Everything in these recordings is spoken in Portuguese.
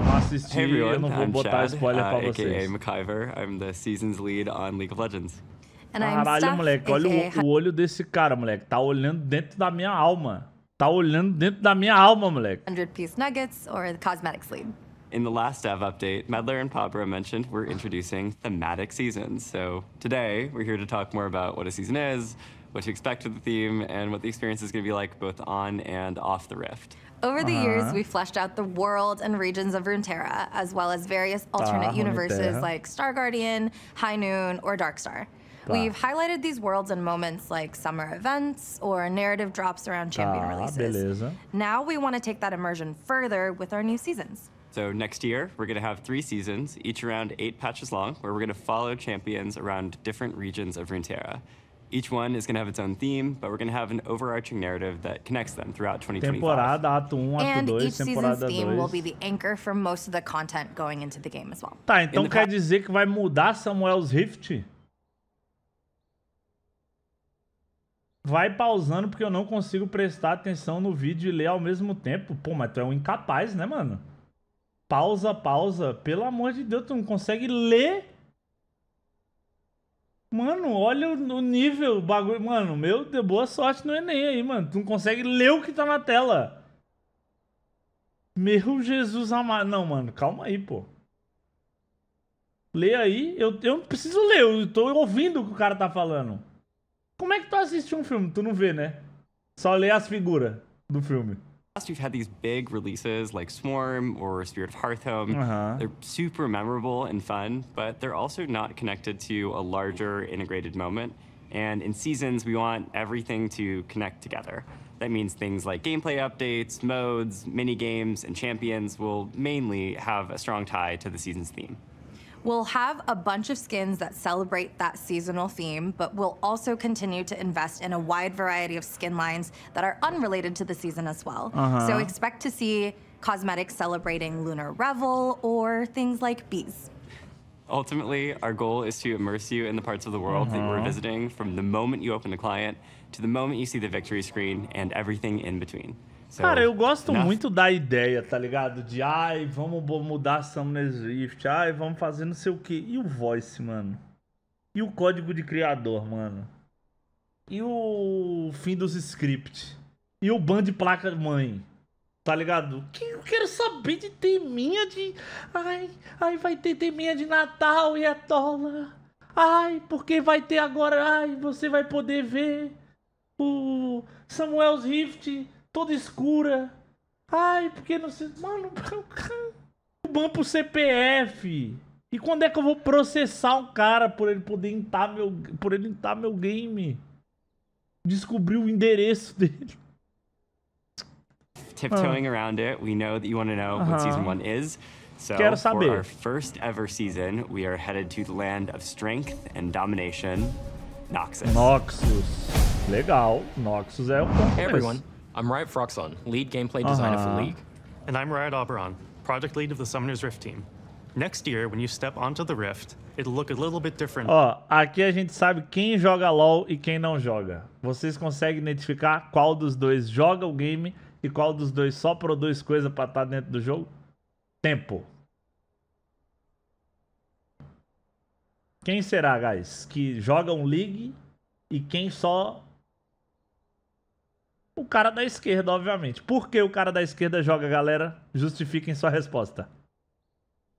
Amassis G, hey everyone, eu I'm botar Chad, spoiler uh, AKA McIver, I'm the season's lead on League of Legends. And ah, Caralho, moleque, olha o, o olho desse cara, moleque. Tá olhando dentro da minha alma. Tá olhando dentro da minha alma, moleque. 100 piece nuggets or the cosmetics lead. In the last dev update, Medler and Pabra mentioned we're introducing thematic seasons. So today, we're here to talk more about what a season is, what to expect with the theme, and what the experience is going to be like both on and off the rift. Over the uh -huh. years, uh-huh. we fleshed out the world and regions of Runeterra, as well as various uh-huh, alternate universes like Star Guardian, High Noon, or Dark Star. We've highlighted these worlds and moments like summer events or narrative drops around champion ah, releases. Beleza. Now we want to take that immersion further with our new seasons. So next year, we're going to have three seasons, each around eight patches long, where we're going to follow champions around different regions of Runeterra. Each one is going to have its own theme, but we're going to have an overarching narrative that connects them throughout 2025. Temporada, ato 1, ato and 2, each season's theme will be the anchor for most of the content going into the game as well. Tá, então quer dizer que vai mudar Samuel's Rift? Vai pausando porque eu não consigo prestar atenção no vídeo e ler ao mesmo tempo. Pô, mas tu é um incapaz, né, mano? Pausa, pausa. Pelo amor de Deus, tu não consegue ler Mano, olha o nível, o bagulho. Mano, meu, deu boa sorte no Enem aí, mano. Tu não consegue ler o que tá na tela. Meu Jesus amado. Não, mano, calma aí, pô. Lê aí. Eu, eu não preciso ler, eu tô ouvindo o que o cara tá falando. Como é que tu assiste um filme? Tu não vê, né? Só lê as figuras do filme. We've had these big releases like Swarm or Spirit of Hearthhome. Uh-huh. They're super memorable and fun, but they're also not connected to a larger integrated moment. And in seasons, we want everything to connect together. That means things like gameplay updates, modes, mini games, and champions will mainly have a strong tie to the season's theme. We'll have a bunch of skins that celebrate that seasonal theme, but we'll also continue to invest in a wide variety of skin lines that are unrelated to the season as well. Uh -huh. So expect to see cosmetics celebrating Lunar Revel or things like bees. Ultimately, our goal is to immerse you in the parts of the world uh -huh. that we're uh-huh. visiting from the moment you open the client to the moment you see the victory screen and everything in between. É Cara, eu gosto Nossa. muito da ideia, tá ligado? De, ai, vamos mudar Summoner's Rift, ai, vamos fazer não sei o quê. E o voice, mano? E o código de criador, mano? E o fim dos scripts? E o ban de placa mãe? Tá ligado? Que eu quero saber de teminha de. Ai, ai, vai ter teminha de Natal e a tola. Ai, porque vai ter agora. Ai, você vai poder ver o Samuel's Rift toda escura. Ai, porque não sei. Mano, o banco pro CPF. E quando é que eu vou processar um cara por ele poder entrar meu, por ele entrar meu game? Descobrir o endereço dele. Tiptoeing ah. around it, we know that you want to know uh -huh. what season one is. So, Quero saber. for our first ever season, we are headed to the land of strength and domination, Noxus. Noxus. Legal. Noxus é um hey, everyone. I'm Riot Froxon, lead gameplay designer uh -huh. for League. And I'm Riot Oberon, project lead of the Summoner's Rift team. Next year, when you step onto the Rift, it'll look a little bit different. Ó, aqui a gente sabe quem joga LoL e quem não joga. Vocês conseguem identificar qual dos dois joga o game e qual dos dois só produz coisa pra estar tá dentro do jogo? Tempo. Quem será, guys, que joga um League e quem só o cara da esquerda, obviamente. Por que o cara da esquerda joga, galera? Justifiquem sua resposta.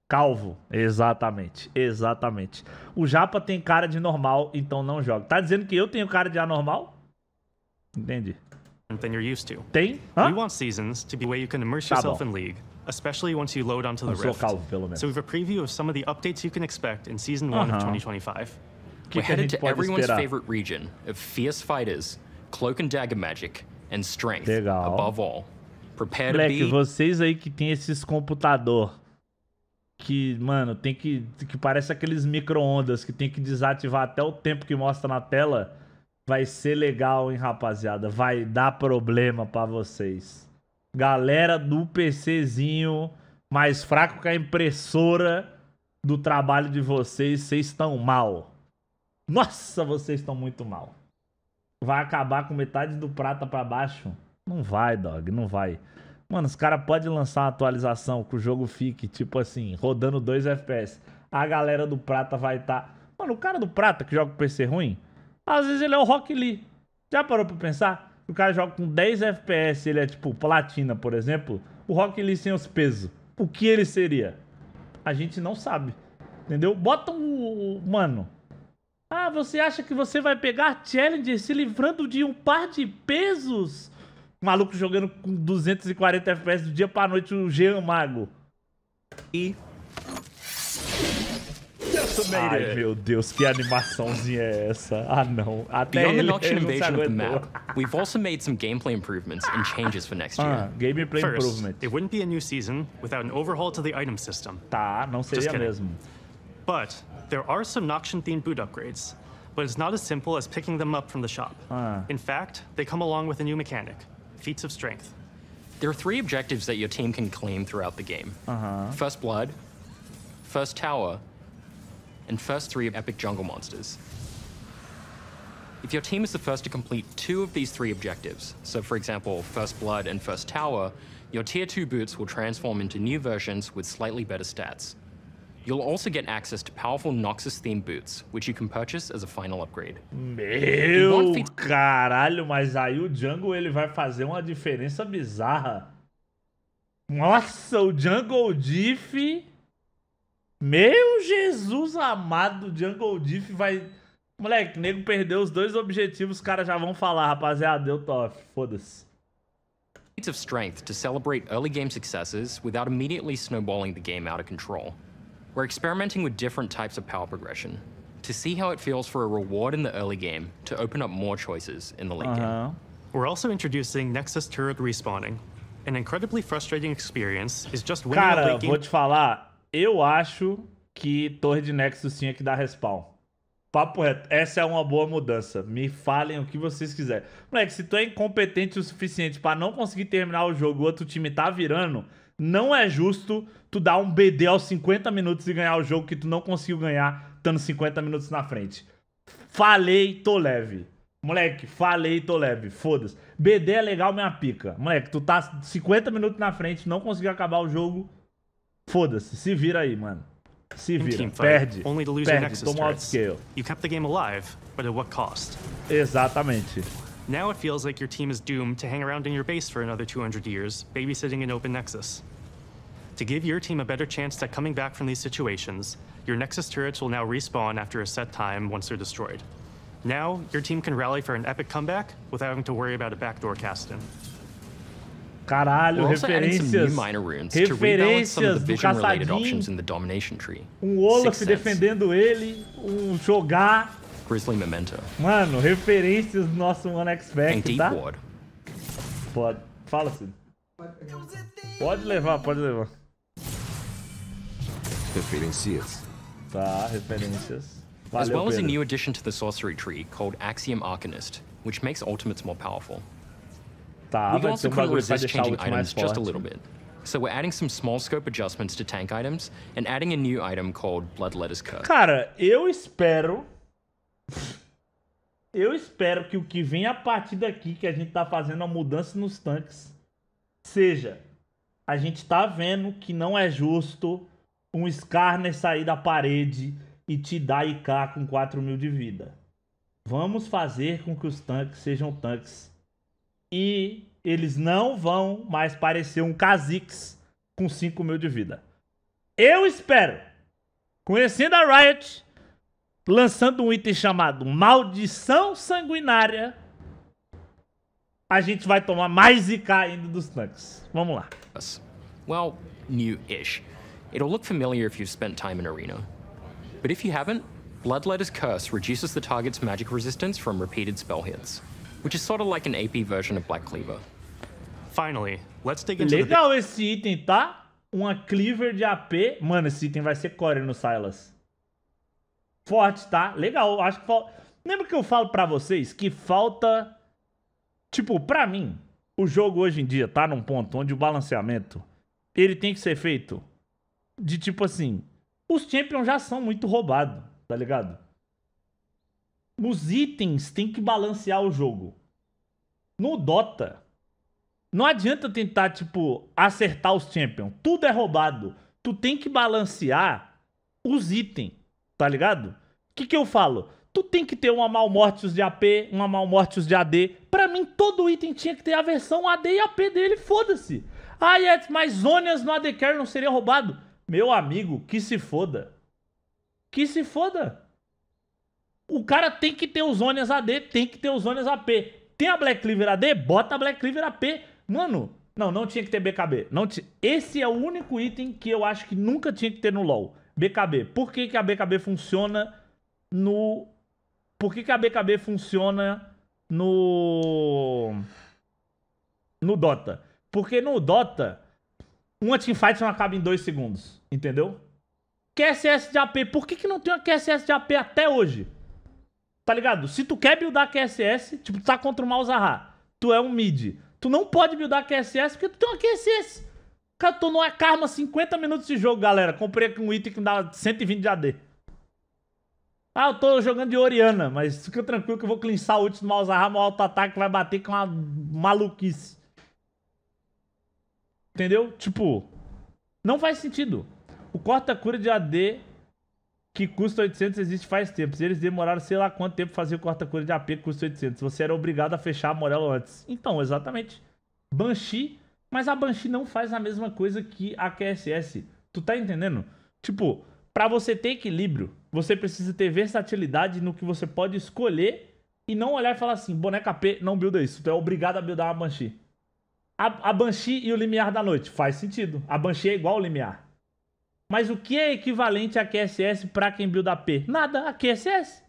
Calvo. Exatamente. Exatamente. O Japa tem cara de normal, então não joga. Tá dizendo que eu tenho cara de anormal? Entendi. Than you're used to. Tem? Hã? We want seasons to be where you can immerse tá yourself bom. in league, especially once you load onto the Rift. Calvo, pelo menos. So we've a preview of some of the updates you can expect in season 1 uh -huh. of 2025. Que We're que headed to everyone's esperar? favorite region of fierce fighters, cloak and dagger magic, and strength Legal. above all. Prepare Moleque, to be... vocês aí que tem esses computador que, mano, tem que que parece aqueles micro-ondas que tem que desativar até o tempo que mostra na tela. Vai ser legal, hein, rapaziada? Vai dar problema para vocês. Galera do PCzinho mais fraco que a impressora do trabalho de vocês, vocês estão mal. Nossa, vocês estão muito mal vai acabar com metade do prata para baixo? Não vai, dog, não vai. Mano, os caras podem lançar uma atualização que o jogo fique, tipo assim, rodando 2 FPS. A galera do prata vai estar. Tá... Mano, o cara do prata que joga com PC ruim, às vezes ele é o Rock Lee. Já parou pra pensar? O cara joga com 10 FPS, ele é tipo platina, por exemplo. O Rock Lee sem os pesos. O que ele seria? A gente não sabe. Entendeu? Bota um. Mano, ah, você acha que você vai pegar Challenger se livrando de um par de pesos? O maluco jogando com 240 FPS do dia pra noite, o Jean Mago. E... Ai, meu Deus, que animaçãozinha é essa? Ah, não. Até Beyond ele, the Noction invasion of the map, we've also made some gameplay improvements and changes for next ah, year. Ah, gameplay First, improvement. it wouldn't be a new season without an overhaul to the item system. Tá, não seria mesmo. But There are some Noxian-themed boot upgrades, but it's not as simple as picking them up from the shop. Uh. In fact, they come along with a new mechanic, feats of strength. There are three objectives that your team can claim throughout the game. Uh -huh. First Blood, First Tower, and first three epic jungle monsters. If your team is the first to complete two of these three objectives, so for example, First Blood and First Tower, your Tier 2 boots will transform into new versions with slightly better stats. You'll also get access to powerful Noxus-themed boots, which you can purchase as a final upgrade. Meu caralho, mas aí o Jungle ele vai fazer uma diferença bizarra. Nossa, o Jungle Diff... Meu Jesus amado, Jungle Diff vai... Moleque, nego perdeu os dois objetivos, os caras já vão falar, rapaziada, deu top, foda-se. Of strength to celebrate early game successes without immediately snowballing the game out of control. We're experimenting with different types of power progression to see how it feels for a reward in the early game to open up more choices in the late uh -huh. game. Uh-huh. We're also introducing Nexus turret respawning. An incredibly frustrating experience is just winning Cara, late game... vou te falar, eu acho que torre de Nexus tinha que dar respawn. Papo reto, essa é uma boa mudança. Me falem o que vocês quiserem. Moleque, se tu é incompetente o suficiente para não conseguir terminar o jogo, o outro time tá virando, não é justo tu dar um BD aos 50 minutos e ganhar o jogo que tu não conseguiu ganhar estando 50 minutos na frente. Falei, tô leve. Moleque, falei, tô leve. Foda-se. BD é legal, minha pica. Moleque, tu tá 50 minutos na frente, não conseguiu acabar o jogo. Foda-se. Se vira aí, mano. Se vira. Perde. Perde. Toma outscale. scale. Exatamente. Now it feels like your team is doomed to hang around in your base for another 200 years, babysitting an open nexus. To give your team a better chance at coming back from these situations, your Nexus turrets will now respawn after a set time once they're destroyed. Now, your team can rally for an epic comeback without having to worry about a backdoor cast in. Caralho, We're also adding some new minor runes to rebalance some of the vision-related options in the domination tree. Um Olaf defendendo ele, um jogar. Grizzly Memento. Mano, referências do nosso One X Back, tá? Ward. Pode. Fala, se. Pode levar, pode levar. Referências. Tá, referências. Valeu, as well as Pedro. a new addition to the sorcery tree called Axiom Arcanist, which makes ultimates more powerful. Tá, we can also currently resist changing items just a little bit. So we're adding some small scope adjustments to tank items and adding a new item called Letters Curse. Cara, eu espero Eu espero que o que vem a partir daqui que a gente tá fazendo a mudança nos tanques seja a gente tá vendo que não é justo um Skarner sair da parede e te dar IK com 4 mil de vida. Vamos fazer com que os tanques sejam tanques. E eles não vão mais parecer um Kha'Zix com 5 mil de vida. Eu espero, conhecendo a Riot, lançando um item chamado Maldição Sanguinária, a gente vai tomar mais IK ainda dos tanques. Vamos lá. Well, new-ish. It'll look familiar if you've spent time in Arena. But if you haven't, Bloodletter's Curse reduces the target's magic resistance from repeated spell hits, which is sort of like an AP version of Black Cleaver. Finally, let's dig into Legal the... esse item, tá? Uma Cleaver de AP. Mano, esse item vai ser core no Silas. Forte, tá? Legal, acho que falta... Lembra que eu falo pra vocês que falta... Tipo, pra mim, o jogo hoje em dia tá num ponto onde o balanceamento, ele tem que ser feito de tipo assim, os champions já são muito roubados, tá ligado? os itens tem que balancear o jogo. No Dota, não adianta tentar, tipo, acertar os champions. Tudo é roubado. Tu tem que balancear os itens, tá ligado? O que, que eu falo? Tu tem que ter uma Malmortius de AP, uma Malmortius de AD. Pra mim, todo item tinha que ter a versão AD e AP dele, foda-se. Ah, yes, mas Zonias no AD Carry não seria roubado? Meu amigo, que se foda. Que se foda. O cara tem que ter os ônias AD, tem que ter os ônias AP. Tem a Black Cleaver AD? Bota a Black Cleaver AP. Mano, não, não tinha que ter BKB. Não t... Esse é o único item que eu acho que nunca tinha que ter no LoL. BKB. Por que, que a BKB funciona no... Por que, que a BKB funciona no... No Dota? Porque no Dota uma teamfight não acaba em dois segundos, entendeu? QSS de AP, por que, que não tem uma QSS de AP até hoje? Tá ligado? Se tu quer buildar QSS, tipo, tu tá contra o Malzahar, tu é um mid, tu não pode buildar QSS porque tu tem uma QSS. Cara, tô numa é karma 50 minutos de jogo, galera. Comprei aqui um item que dá 120 de AD. Ah, eu tô jogando de Oriana, mas fica tranquilo que eu vou clinchar o ult do Malzahar, meu alto-ataque vai bater com uma maluquice. Entendeu? Tipo, não faz sentido. O corta-cura de AD que custa 800 existe faz tempo. Eles demoraram sei lá quanto tempo fazer o corta-cura de AP que custa 800. Você era obrigado a fechar a Morelo antes. Então, exatamente. Banshee, mas a Banshee não faz a mesma coisa que a QSS. Tu tá entendendo? Tipo, para você ter equilíbrio, você precisa ter versatilidade no que você pode escolher e não olhar e falar assim, boneca AP, não builda isso. Tu é obrigado a buildar uma Banshee. A, a Banshee e o Limiar da Noite. Faz sentido. A Banshee é igual o Limiar. Mas o que é equivalente a QSS para quem build P? Nada, a QSS.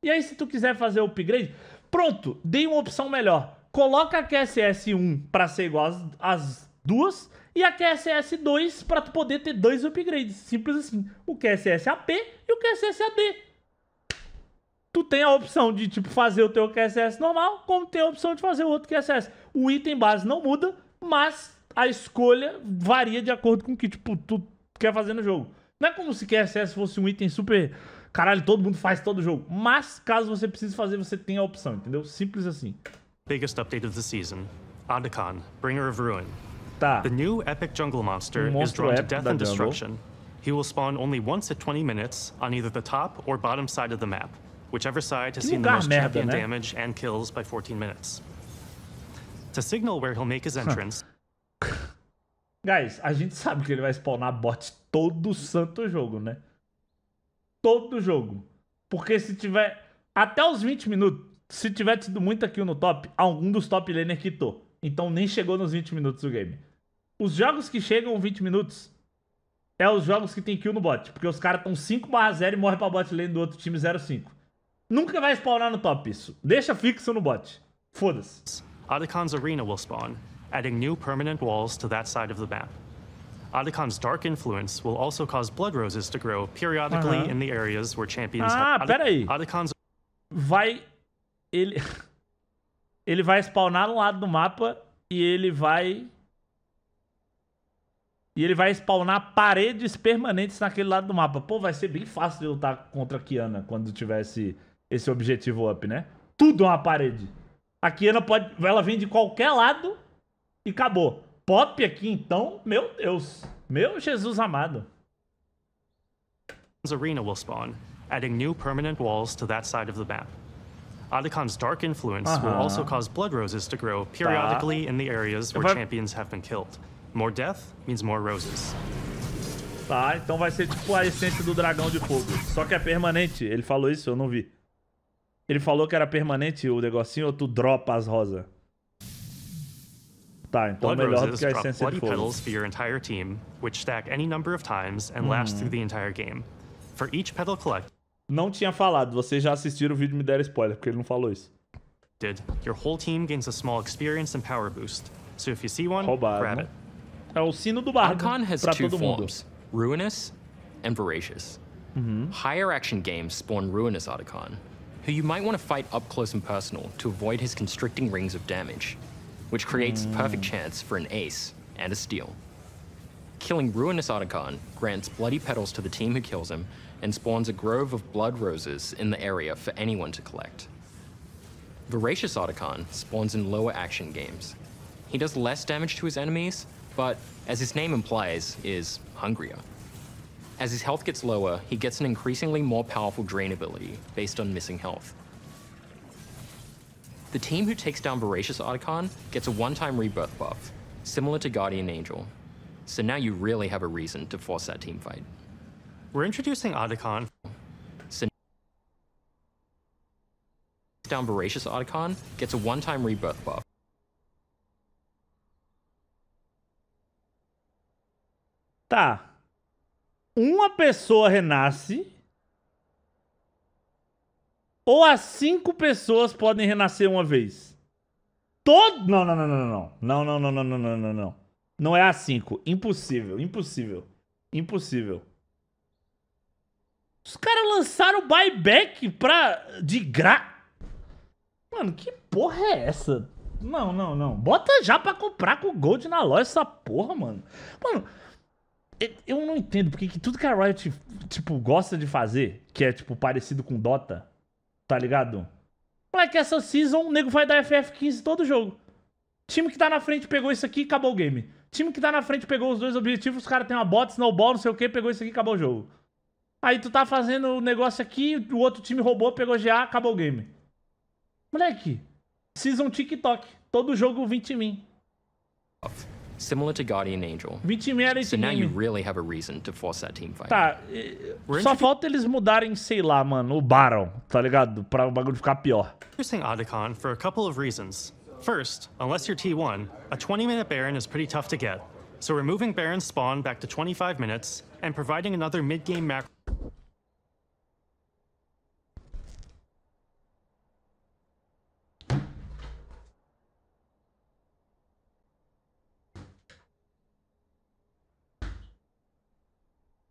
E aí, se tu quiser fazer o upgrade, pronto, dei uma opção melhor. Coloca a QSS 1 para ser igual às, às duas e a QSS 2 para tu poder ter dois upgrades. Simples assim. O QSS AP e o QSS AD tu tem a opção de tipo fazer o teu QSS normal, como tem a opção de fazer o outro QSS. O item base não muda, mas a escolha varia de acordo com o que tipo tu quer fazer no jogo. Não é como se QSS fosse um item super caralho, todo mundo faz todo jogo, mas caso você precise fazer, você tem a opção, entendeu? Simples assim. Biggest update of the season. Otacon, Bringer of Ruin. Tá. The new epic jungle monster um is drawn to death and destruction. Jungle. He will spawn only once at 20 minutes on either the top or bottom side of the map whichever side has seen the most merda, champion né? damage and kills by 14 minutes. To signal where he'll make his entrance. Guys, a gente sabe que ele vai spawnar bots todo santo jogo, né? Todo jogo. Porque se tiver. Até os 20 minutos, se tiver tido muita kill no top, algum dos top laner quitou. Então nem chegou nos 20 minutos o game. Os jogos que chegam 20 minutos é os jogos que tem kill no bot. Porque os caras estão 5 barra 0 e morrem pra bot lane do outro time 0-5. Nunca vai spawnar no top isso. Deixa fixo no bot. Foda-se. Otacon's arena will spawn, adding new permanent walls to that side of the map. Otacon's dark influence will also cause blood roses to grow periodically uh -huh. in the areas where champions Ah, pera aí. Otacon's... Vai ele ele vai spawnar no lado do mapa e ele vai e ele vai spawnar paredes permanentes naquele lado do mapa. Pô, vai ser bem fácil de lutar contra a Kiana quando tivesse esse objetivo up, né? Tudo é uma parede. Aqui ela pode. Ela vem de qualquer lado e acabou. Pop aqui então, meu Deus. Meu Jesus amado. Arena will spawn, adding new permanent walls to that side of the map. dark influence uh -huh. will uh-huh. also cause blood roses to grow periodically tá. in the areas where vai... champions have been killed. More death means more roses. Tá, então vai ser tipo a essência do dragão de fogo. Só que é permanente. Ele falou isso, eu não vi. Ele falou que era permanente o negocinho ou tu dropa as rosas? Tá, então Blood melhor do que a essência de fogo. for your entire team, which stack any number of times and last through the entire game. For each petal collected... Não tinha falado, vocês já assistiram o vídeo e me deram spoiler, porque ele não falou isso. Did. Your whole team gains a small experience and power boost. So if you see one, Roubado. grab it. É o sino do barco para todo mundo. forms: Ruinous and Voracious. Uhum. Higher action games spawn Ruinous Otacon, who you might want to fight up close and personal to avoid his constricting rings of damage, which creates mm. the perfect chance for an ace and a steal. Killing Ruinous Otacon grants Bloody Petals to the team who kills him and spawns a grove of blood roses in the area for anyone to collect. Voracious Otacon spawns in lower action games. He does less damage to his enemies, but as his name implies, is hungrier. As his health gets lower, he gets an increasingly more powerful drain ability based on missing health. The team who takes down Voracious Otacon gets a one-time rebirth buff, similar to Guardian Angel. So now you really have a reason to force that team fight. We're introducing Otacon. So down Voracious Otacon gets a one-time rebirth buff. Tá, uma pessoa renasce ou as cinco pessoas podem renascer uma vez? Todo. Não, não, não, não, não. Não, não, não, não, não, não, não. Não não é a cinco. Impossível, impossível. Impossível. Os caras lançaram buyback pra. de gra. Mano, que porra é essa? Não, não, não. Bota já pra comprar com Gold na loja essa porra, mano. Mano, eu não entendo porque que tudo que a Riot, tipo, gosta de fazer, que é, tipo, parecido com Dota, tá ligado? Moleque, essa season o nego vai dar FF15 todo jogo. Time que tá na frente pegou isso aqui acabou o game. Time que tá na frente pegou os dois objetivos, os caras tem uma bot, snowball, não sei o que, pegou isso aqui acabou o jogo. Aí tu tá fazendo o negócio aqui, o outro time roubou, pegou GA, acabou o game. Moleque, season TikTok. Todo jogo 20 mil. similar to Guardian Angel. 20 e era esse so now you really have a reason to force that team fight. Tá, We're só falta eles mudarem, sei lá, mano, o Baron, tá ligado? Pra o bagulho ficar pior. Interesting Otacon for a couple of reasons. First, unless you're T1, a 20-minute Baron is pretty tough to get. So removing Baron's spawn back to 25 minutes and providing another mid-game macro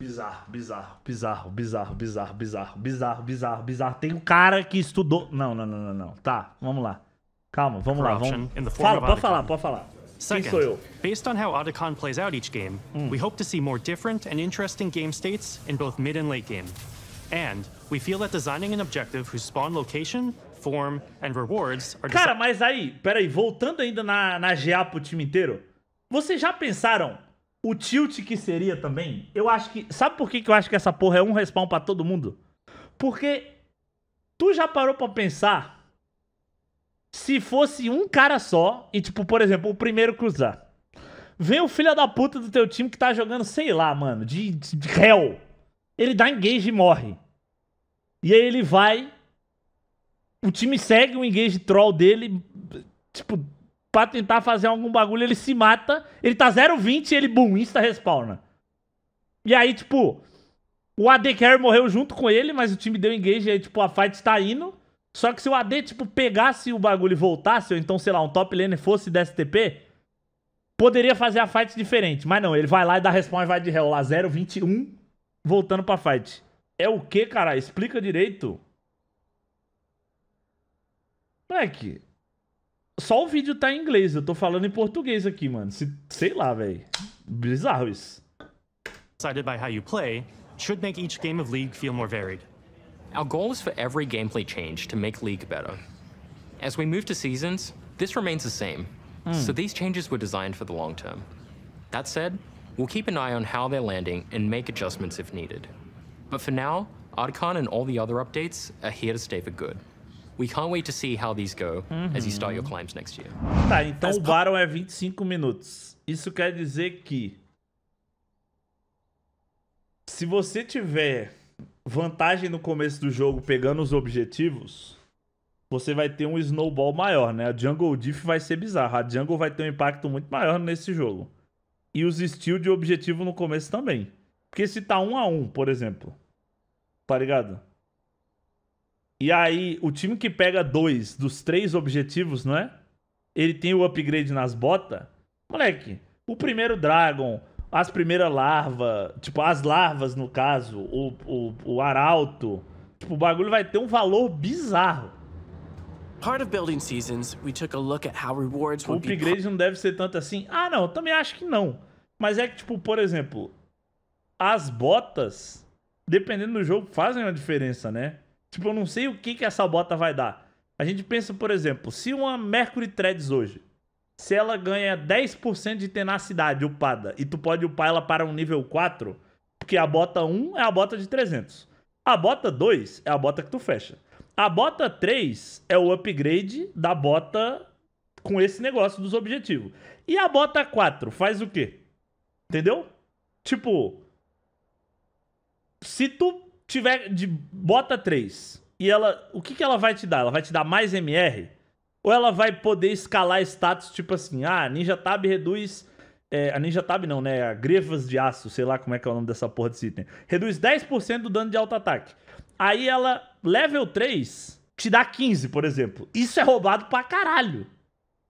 bizarro, bizarro, bizarro, bizarro, bizarro, bizarro, bizarro, bizarro, bizarro. Tem um cara que estudou. Não, não, não, não, não. Tá, vamos lá. Calma, vamos lá, vamos. Fala, pode falar, pode falar. Second, based on how Otacon plays out each game, mm. we hope to see more different and interesting game states in both mid and late game. And we feel that designing an objective whose spawn location, form, and rewards are Cara, mas aí, peraí, voltando ainda na, na GA pro time inteiro, vocês já pensaram o tilt que seria também, eu acho que. Sabe por que, que eu acho que essa porra é um respawn para todo mundo? Porque tu já parou pra pensar se fosse um cara só e, tipo, por exemplo, o primeiro cruzar. Vem o filho da puta do teu time que tá jogando, sei lá, mano, de, de réu. Ele dá engage e morre. E aí ele vai. O time segue o engage troll dele. Tipo, pra tentar fazer algum bagulho, ele se mata, ele tá 0,20 e ele, boom, insta respawna. E aí, tipo, o AD Carry morreu junto com ele, mas o time deu engage e aí, tipo, a fight tá indo. Só que se o AD, tipo, pegasse o bagulho e voltasse, ou então, sei lá, um top laner fosse desse TP, poderia fazer a fight diferente. Mas não, ele vai lá e dá respawn e vai de réu lá, 0,21, voltando pra fight. É o que, cara? Explica direito. Moleque, Só o vídeo tá em inglês, eu tô falando em português aqui, mano. Se, sei lá, velho. Bizarro isso. Decided by how you play should make each game of League feel more varied. Our goal is for every gameplay change to make League better. As we move to seasons, this remains the same. Hmm. So these changes were designed for the long term. That said, we'll keep an eye on how they're landing and make adjustments if needed. But for now, Arcan and all the other updates are here to stay for good. We can't wait to see how these go uhum. as you start your uhum. climbs next year. Tá, então o Baron é 25 minutos. Isso quer dizer que se você tiver vantagem no começo do jogo pegando os objetivos, você vai ter um snowball maior, né? A Jungle Diff vai ser bizarra. A Jungle vai ter um impacto muito maior nesse jogo. E os steals de objetivo no começo também. Porque se tá um a um, por exemplo, tá ligado? E aí, o time que pega dois dos três objetivos, não é? Ele tem o upgrade nas botas. Moleque, o primeiro Dragon, as primeiras larvas, tipo, as larvas, no caso, o, o, o arauto. Tipo, o bagulho vai ter um valor bizarro. Part of building seasons, we took a look at how rewards would be... O upgrade não deve ser tanto assim. Ah, não, também acho que não. Mas é que, tipo, por exemplo, as botas, dependendo do jogo, fazem uma diferença, né? Tipo, eu não sei o que, que essa bota vai dar. A gente pensa, por exemplo, se uma Mercury Threads hoje, se ela ganha 10% de tenacidade upada e tu pode upar ela para um nível 4, porque a bota 1 é a bota de 300. A bota 2 é a bota que tu fecha. A bota 3 é o upgrade da bota com esse negócio dos objetivos. E a bota 4 faz o quê? Entendeu? Tipo, se tu tiver de bota 3 e ela, o que, que ela vai te dar? Ela vai te dar mais MR? Ou ela vai poder escalar status tipo assim, ah, a Ninja Tab reduz é, a Ninja Tab não, né? A Grevas de Aço, sei lá como é que é o nome dessa porra desse item. Reduz 10% do dano de alto ataque. Aí ela, level 3, te dá 15, por exemplo. Isso é roubado pra caralho.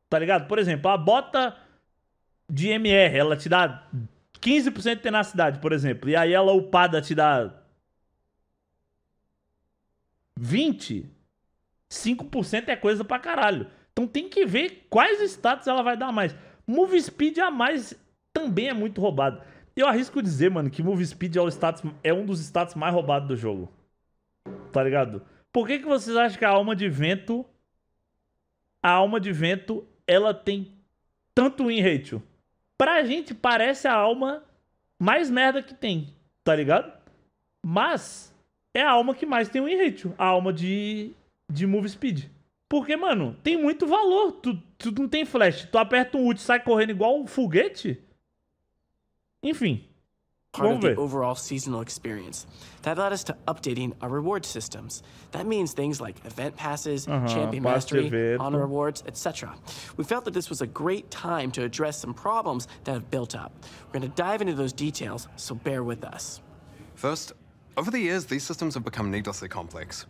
Tá ligado? Por exemplo, a bota de MR, ela te dá 15% de tenacidade, por exemplo. E aí ela upada te dá 20, 5% é coisa pra caralho. Então tem que ver quais status ela vai dar mais. Move Speed a mais também é muito roubado. Eu arrisco dizer, mano, que Move Speed é, o status, é um dos status mais roubados do jogo. Tá ligado? Por que, que vocês acham que a alma de vento. A alma de vento, ela tem tanto win ratio? Pra gente parece a alma mais merda que tem, tá ligado? Mas é a alma que mais tem um enrate. A alma de, de move speed. Porque, mano, tem muito valor. Tu, tu não tem flash. Tu aperta um ult e sai correndo igual um foguete. Enfim. Part of the overall seasonal experience. That led us to updating our reward systems. That means things like event passes, uh -huh, champion mastery, honor rewards, etc. We felt that this was a great time to address some problems that have built up. We're going to dive into those details, so bear with us. First, Over the years, these systems have become needlessly complex.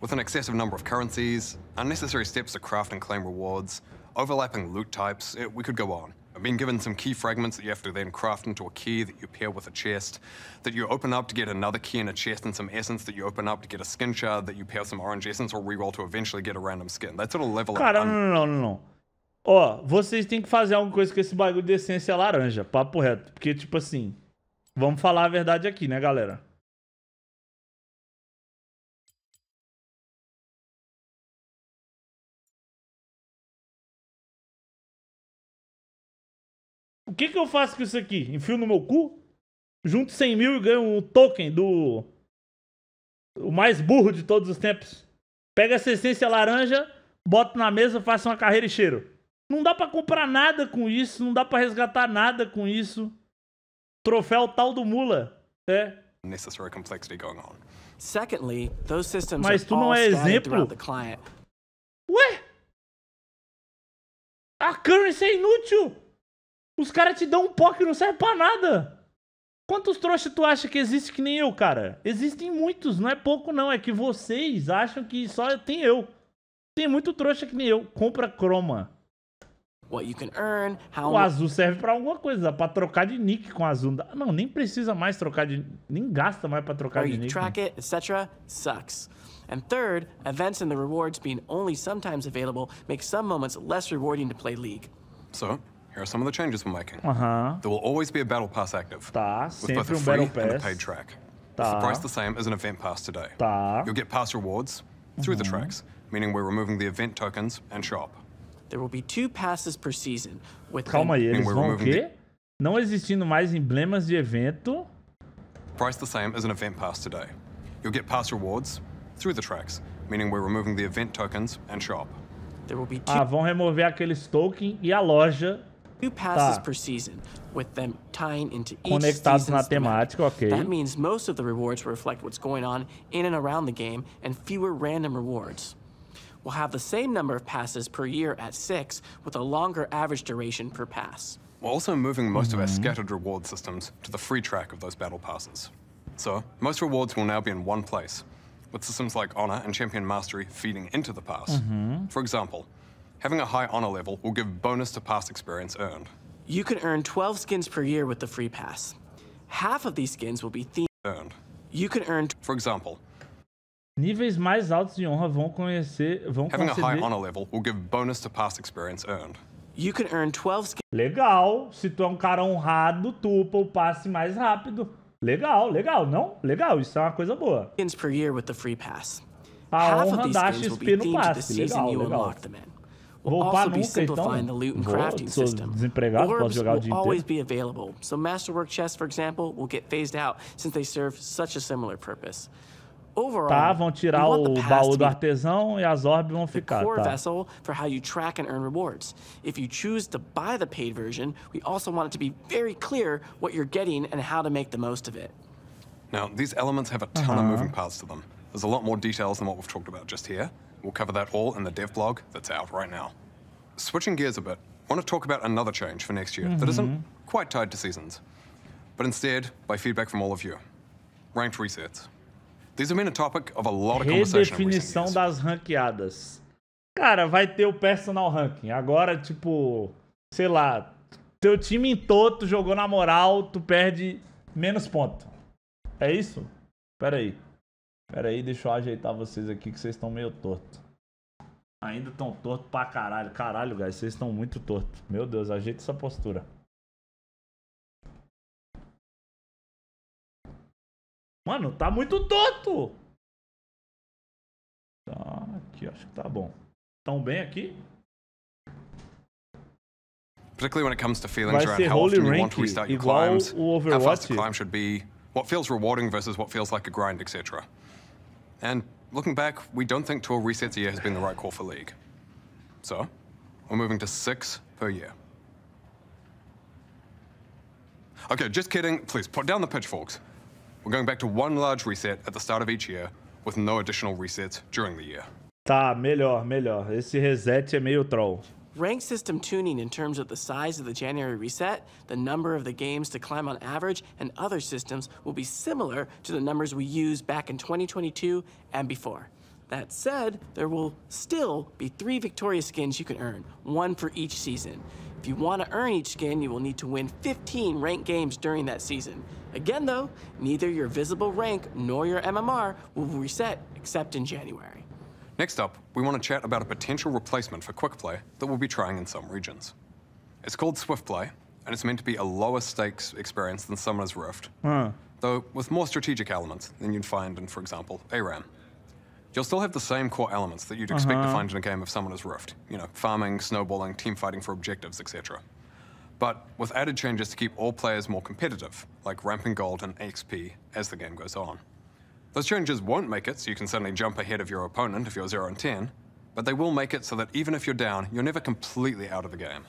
With an excessive number of currencies, unnecessary steps to craft and claim rewards, overlapping loot types, it, we could go on. I've been given some key fragments that you have to then craft into a key that you pair with a chest, that you open up to get another key and a chest and some essence that you open up to get a skin shard that you pair with some orange essence or reroll to eventually get a random skin. That's sort of level Cara, não, não, não, não. Ó, vocês têm que fazer alguma coisa com esse bagulho de essência laranja, papo reto. Porque, tipo assim, vamos falar a verdade aqui, né, galera? O que, que eu faço com isso aqui? Enfio no meu cu? Junto 100 mil e ganho um token do. O mais burro de todos os tempos. Pega essa essência laranja, bota na mesa, faça uma carreira e cheiro. Não dá para comprar nada com isso, não dá para resgatar nada com isso. Troféu tal do Mula. É. Secondly, those systems Mas tu não é exemplo? Ué? A currency é inútil! Os caras te dão um pó que não serve pra nada. Quantos trouxas tu acha que existe que nem eu, cara? Existem muitos, não é pouco não. É que vocês acham que só tem eu. Tem muito trouxa que nem eu. Compra croma. Earn, how... O azul serve para alguma coisa, para trocar de nick com azul. Não, nem precisa mais trocar de, nem gasta mais para trocar de nick. Track it, etc. Sucks. And third, events and the rewards being only sometimes available make some moments less rewarding to play League. So, Here are some of the changes we're making. Uh -huh. There will always be a Battle Pass active. Tá, with both a um free and a paid track. Tá. It's the price the same as an event pass today. Tá. You'll get pass rewards through uh -huh. the mm-hmm. tracks, meaning we're removing the event tokens and shop. There will be two passes per season. With Calma aí, eles vão o quê? Não existindo mais emblemas de evento. Price the same as an event pass today. You'll get pass rewards through the tracks, meaning we're removing the event tokens and shop. There will be ah, two... Ah, vão remover aqueles token e a loja Two passes Tá. Conectados na temática, ok. That means most of the rewards reflect what's going on in and around the game and fewer random rewards. We'll have the same number of passes per year at 6 with a longer average duration per pass. We're also moving most of our mm-hmm. scattered reward systems to the free track of those battle passes. So, most rewards will now be in one place, with systems like Honor and Champion Mastery feeding into the pass. Mm-hmm. For example, Having a high honor level will give bonus to past experience earned. You can earn 12 skins per year with the free pass. Half of these skins will be themed. Earned. You can earn For example, Níveis mais altos de honra vão conhecer, vão Having conceder... a high honor level will give bonus to past experience earned. You can earn 12 skins. Legal. Se tu é um cara honrado, tu upa o passe mais rápido. Legal, legal, não? Legal, isso é uma coisa boa. Skins per year with the free pass. A honra dá XP no passe. Legal, legal. will also be nunca, simplifying então, the loot and crafting system. Desempregado, Orbs jogar will o dia always inteiro. be available, so masterwork chests, for example, will get phased out since they serve such a similar purpose. Overall, tá, vão tirar o baú do artesão e as orbes vão ficar, core tá. vessel for how you track and earn rewards. If you choose to buy the paid version, we also want it to be very clear what you're getting and how to make the most of it. Now, these elements have a ton uh -huh. of uh-huh. moving parts to them. There's a lot more details than what we've talked about just here. We'll cover that all in the dev blog that's out right now. Switching gears a bit, I want to talk about another change for next year mm -hmm. that isn't mm-hmm. quite tied to seasons, but instead by feedback from all of you. Ranked resets. These have been a topic of a lot of conversation Redefinição das ranqueadas. Cara, vai ter o personal ranking. Agora, tipo, sei lá, teu time em todo jogou na moral, tu perde menos ponto. É isso? Pera aí. Pera aí, deixa eu ajeitar vocês aqui que vocês estão meio torto. Ainda estão torto pra caralho. Caralho, guys, vocês estão muito torto. Meu Deus, ajeita essa postura. Mano, tá muito torto! Tá aqui, acho que tá bom. Tão bem aqui? Particularly when it comes to feelings Vai around how often you want to restart your climbs, how fast the climb should be, what feels rewarding versus what feels like a grind, etc. And looking back, we don't think 12 resets a year has been the right call for League. So, we're moving to six per year. Okay, just kidding. Please, put down the pitchforks. We're going back to one large reset at the start of each year, with no additional resets during the year. Tá, melhor, melhor. Esse reset é meio troll. Rank system tuning in terms of the size of the January reset, the number of the games to climb on average, and other systems will be similar to the numbers we used back in 2022 and before. That said, there will still be three Victoria skins you can earn, one for each season. If you want to earn each skin, you will need to win 15 ranked games during that season. Again, though, neither your visible rank nor your MMR will reset except in January. Next up, we want to chat about a potential replacement for Quick Play that we'll be trying in some regions. It's called Swift Play, and it's meant to be a lower stakes experience than Summoner's Rift, though with more strategic elements than you'd find in, for example, ARAM. You'll still have the same core elements that you'd expect uh -huh. to uh-huh. find in a game of Summoner's Rift, you know, farming, snowballing, teamfighting for objectives, etc. But with added changes to keep all players more competitive, like ramping gold and XP as the game goes on. Those changes won't make it so you can suddenly jump ahead of your opponent if you're 0 and 10, but they will make it so that even if you're down, you're never completely out of the game.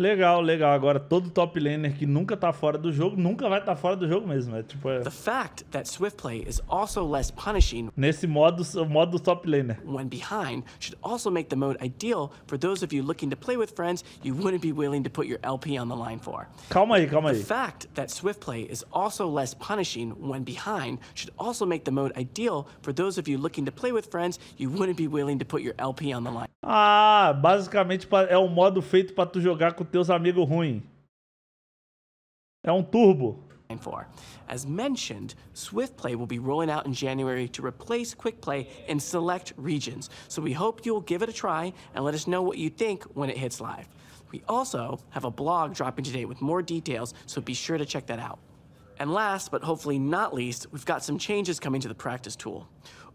Legal, legal. Agora todo top laner que nunca tá fora do jogo, nunca vai estar tá fora do jogo mesmo, é tipo é The fact that swift play is also less punishing. Nesse modo, o modo top laner. When behind should also make the mode ideal for those of you looking to play with friends you wouldn't be willing to put your LP on the line for. Calma aí, calma aí. The fact that swift play is also less punishing when behind should also make the mode ideal for those of you looking to play with friends you wouldn't be willing to put your LP on the line. Ah, basicamente é um modo feito para tu jogar com teus amigos ruim. É um turbo. As mentioned, Swift Play will be rolling out in January to replace Quick Play in select regions, so we hope you'll give it a try and let us know what you think when it hits live. We also have a blog dropping today with more details, so be sure to check that out. And last, but hopefully not least, we've got some changes coming to the practice tool.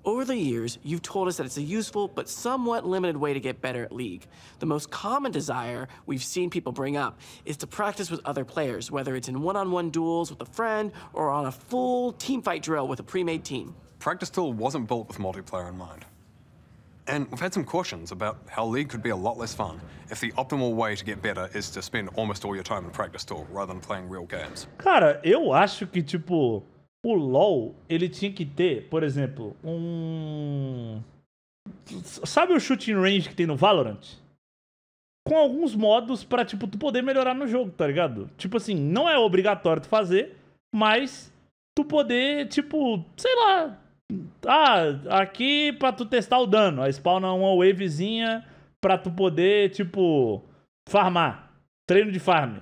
Over the years, you've told us that it's a useful but somewhat limited way to get better at League. The most common desire we've seen people bring up is to practice with other players, whether it's in one on one duels with a friend or on a full teamfight drill with a pre made team. Practice Tool wasn't built with multiplayer in mind. And we've had some cautions about how League could be a lot less fun if the optimal way to get better is to spend almost all your time in Practice Tool rather than playing real games. Cara, eu acho que, tipo. o LoL, ele tinha que ter, por exemplo, um. Sabe o shooting range que tem no Valorant? Com alguns modos pra, tipo, tu poder melhorar no jogo, tá ligado? Tipo assim, não é obrigatório tu fazer, mas tu poder, tipo, sei lá. Ah, aqui pra tu testar o dano. Aí spawna uma wavezinha pra tu poder, tipo, farmar. Treino de farm.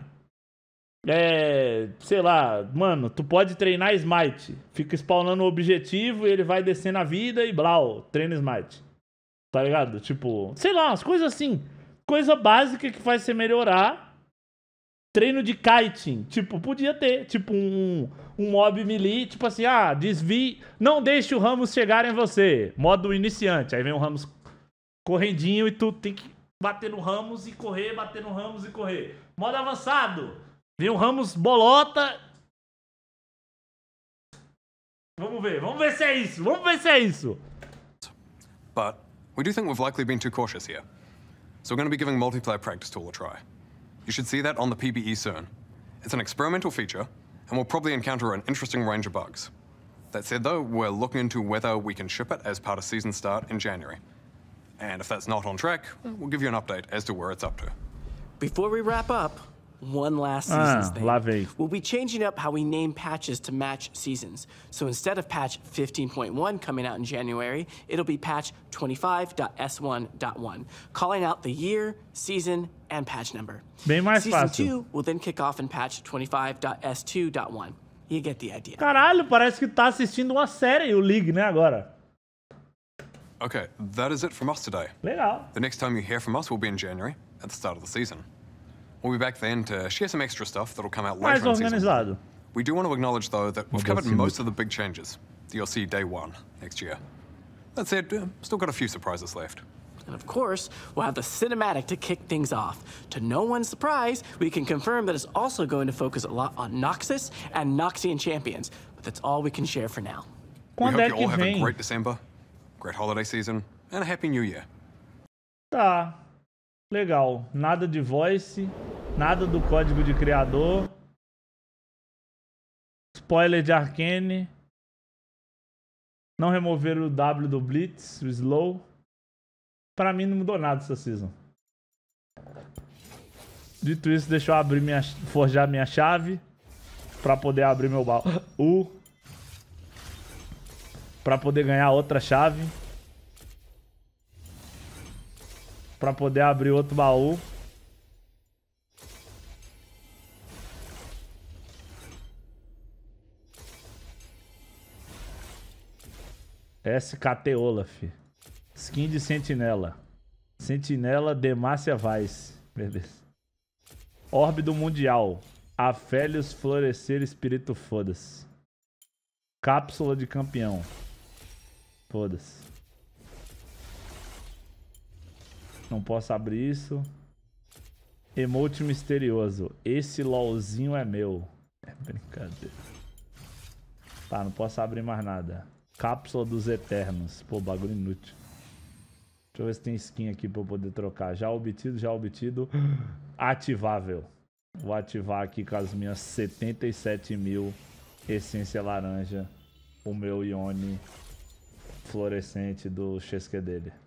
É. Sei lá, mano, tu pode treinar Smite. Fica spawnando o objetivo e ele vai descendo a vida e blau, treina Smite. Tá ligado? Tipo, sei lá, umas coisas assim. Coisa básica que faz você melhorar. Treino de kiting. Tipo, podia ter. Tipo, um, um mob melee. Tipo assim, ah, desvie. Não deixe o Ramos chegar em você. Modo iniciante. Aí vem o Ramos correndinho e tu tem que bater no Ramos e correr, bater no Ramos e correr. Modo avançado Ramos bolota. Vamos ver, vamos ver se é isso, vamos ver se é isso. But we do think we've likely been too cautious here. So we're going to be giving multiplayer practice tool a try. You should see that on the PBE soon. It's an experimental feature, and we'll probably encounter an interesting range of bugs. That said, though, we're looking into whether we can ship it as part of season start in January. And if that's not on track, we'll give you an update as to where it's up to. Before we wrap up, one last ah, season's ah, thing. We'll be changing up how we name patches to match seasons. So instead of patch 15.1 coming out in January, it'll be patch 25.s1.1, calling out the year, season, and patch number. Bem mais season fácil. 2 will then kick off in patch 25.s2.1. You get the idea. Caralho, parece que tá assistindo uma série, o League, né, agora. Okay, that is it from us today. Legal. The next time you hear from us will be in January, at the start of the season. We'll be back then to share some extra stuff that'll come out later Mais organizado. We do want to acknowledge, though, that we've covered most of the big changes that you'll see day one next year. That said, uh, still got a few surprises left. And of course, we'll have the cinematic to kick things off. To no one's surprise, we can confirm that it's also going to focus a lot on Noxus and Noxian champions, but that's all we can share for now. We hope you all have a great December, great holiday season, and a happy new year. Tá. Legal. Nada de voice, nada do código de criador. Spoiler de Arcane. Não removeram o W do Blitz, o Slow. Pra mim não mudou nada essa season. Dito isso, deixa eu abrir minha, forjar minha chave. Pra poder abrir meu baú. Pra poder ganhar outra chave. pra poder abrir outro baú. SKT Olaf. Skin de Sentinela. Sentinela Demacia Vice. Beleza. Orbe do Mundial. Afélios Florescer Espírito Foda-se. Cápsula de Campeão. Foda-se. Não posso abrir isso. Emote misterioso. Esse LOLzinho é meu. É brincadeira. Tá, não posso abrir mais nada. Cápsula dos Eternos. Pô, bagulho inútil. Deixa eu ver se tem skin aqui pra eu poder trocar. Já obtido, já obtido. Ativável. Vou ativar aqui com as minhas 77 mil essência laranja. O meu Ione fluorescente do XQ dele.